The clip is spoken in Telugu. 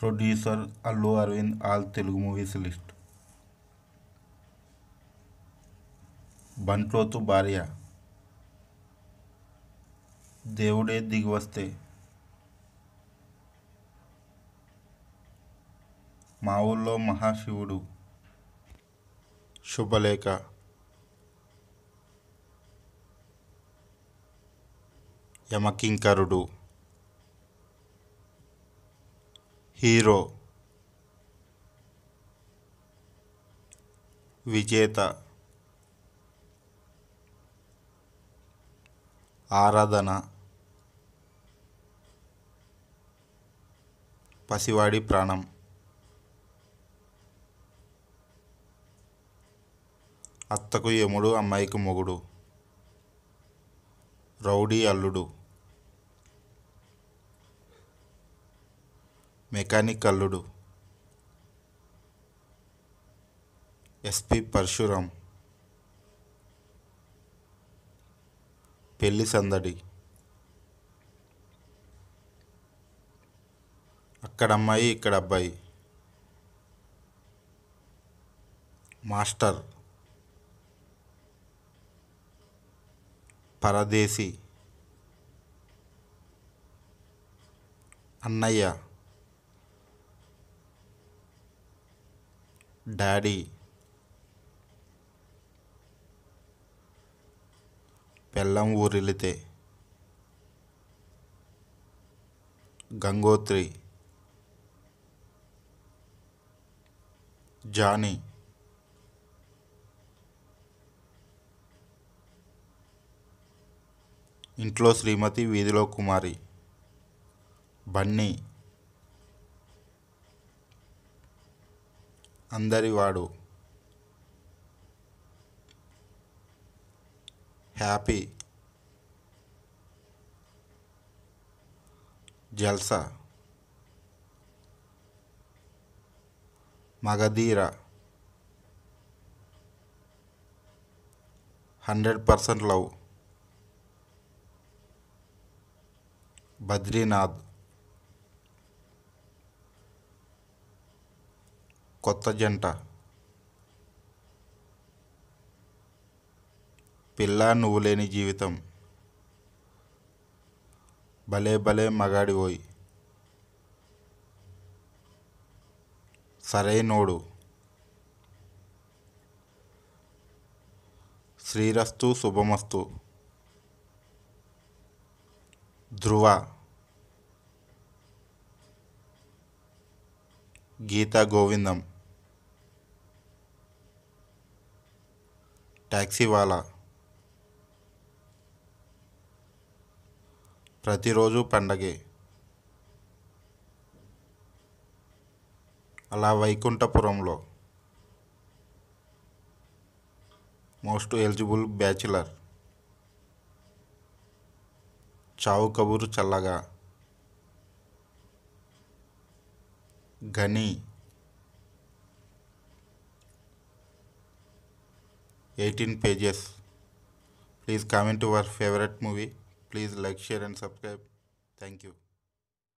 Producer Allu Aravind all Telugu movies list Bantrotu Bharya Devude దిగివస్తే మా ఊళ్ళో మహాశివుడు శుభలేఖ యమకింకరుడు హీరో విజేత ఆరాధన పసివాడి ప్రాణం అత్తకు యముడు అమ్మాయికి మొగుడు రౌడీ అల్లుడు మెకానిక్ అల్లుడు ఎస్పి పరశురాం పెళ్ళి సందడి అక్కడ అమ్మాయి ఇక్కడ అబ్బాయి మాస్టర్ పరదేశీ అన్నయ్య డాడీ పెళ్ళం ఊరిలితే గంగోత్రి జానీ ఇంట్లో శ్రీమతి వీధిలో కుమారి Bunny Andarivaadu Happy Jalsa Magadheera Hundred Percent Love Badrinath Kotha Janta పిల్ల నువ్వు లేని జీవితం భలే భలే మగాడిపోయి సరైనోడు శ్రీరస్తు శుభమస్తు ధ్రువ గీతా గోవిందం ట్యాక్సీవాలా ప్రతిరోజు పండగే అలా వైకుంఠపురంలో మోస్ట్ ఎలిజిబుల్ బ్యాచిలర్ చావు కబురు చల్లగా గనీ 18 pages. Please comment to our favorite movie. Please like, share and subscribe. Thank you.